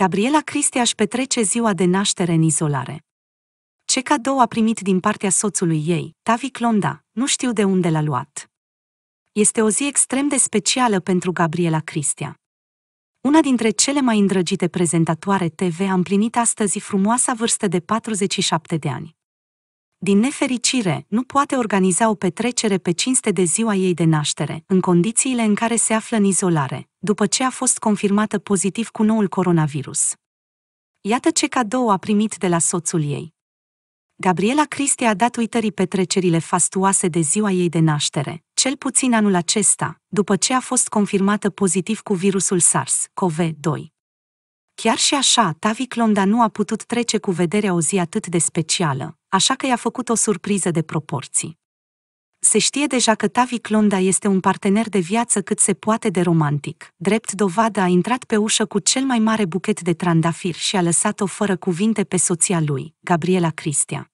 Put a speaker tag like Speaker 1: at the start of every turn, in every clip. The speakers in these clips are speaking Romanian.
Speaker 1: Gabriela Cristea își petrece ziua de naștere în izolare. Ce cadou a primit din partea soțului ei, Tavi Clonda, nu știu de unde l-a luat. Este o zi extrem de specială pentru Gabriela Cristea. Una dintre cele mai îndrăgite prezentatoare TV a împlinit astăzi frumoasa vârstă de 47 de ani din nefericire, nu poate organiza o petrecere pe cinste de ziua ei de naștere, în condițiile în care se află în izolare, după ce a fost confirmată pozitiv cu noul coronavirus. Iată ce cadou a primit de la soțul ei. Gabriela Cristi a dat uitării petrecerile fastuoase de ziua ei de naștere, cel puțin anul acesta, după ce a fost confirmată pozitiv cu virusul SARS-CoV-2. Chiar și așa, Tavi Clonda nu a putut trece cu vederea o zi atât de specială, așa că i-a făcut o surpriză de proporții. Se știe deja că Tavi Clonda este un partener de viață cât se poate de romantic. Drept dovadă a intrat pe ușă cu cel mai mare buchet de trandafir și a lăsat-o fără cuvinte pe soția lui, Gabriela Cristia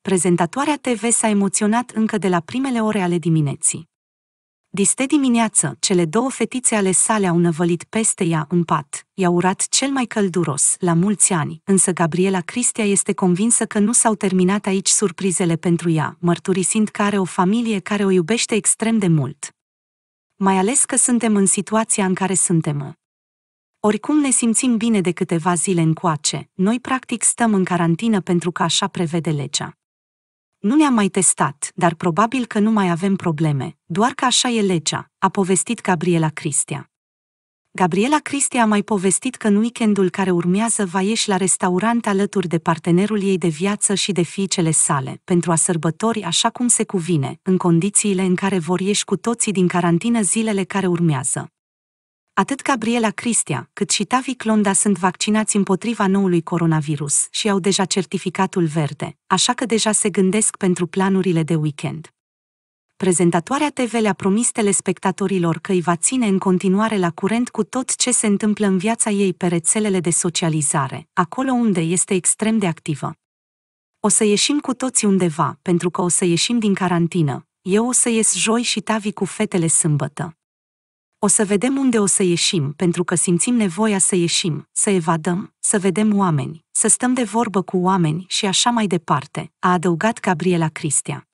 Speaker 1: prezentatoarea TV s-a emoționat încă de la primele ore ale dimineții. Diste dimineață, cele două fetițe ale sale au năvălit peste ea în pat, i-a urat cel mai călduros, la mulți ani, însă Gabriela Cristia este convinsă că nu s-au terminat aici surprizele pentru ea, mărturisind că are o familie care o iubește extrem de mult. Mai ales că suntem în situația în care suntem. Oricum ne simțim bine de câteva zile încoace, noi practic stăm în carantină pentru că așa prevede legea. Nu ne am mai testat, dar probabil că nu mai avem probleme, doar că așa e legea, a povestit Gabriela Cristia. Gabriela Cristia a mai povestit că în weekendul care urmează va ieși la restaurant alături de partenerul ei de viață și de fiicele sale, pentru a sărbători așa cum se cuvine, în condițiile în care vor ieși cu toții din carantină zilele care urmează. Atât Gabriela Cristia, cât și Tavi Clonda sunt vaccinați împotriva noului coronavirus și au deja certificatul verde, așa că deja se gândesc pentru planurile de weekend. Prezentatoarea TV le-a promis telespectatorilor că îi va ține în continuare la curent cu tot ce se întâmplă în viața ei pe rețelele de socializare, acolo unde este extrem de activă. O să ieșim cu toții undeva, pentru că o să ieșim din carantină. Eu o să ies joi și Tavi cu fetele sâmbătă. O să vedem unde o să ieșim, pentru că simțim nevoia să ieșim, să evadăm, să vedem oameni, să stăm de vorbă cu oameni și așa mai departe, a adăugat Gabriela Cristea.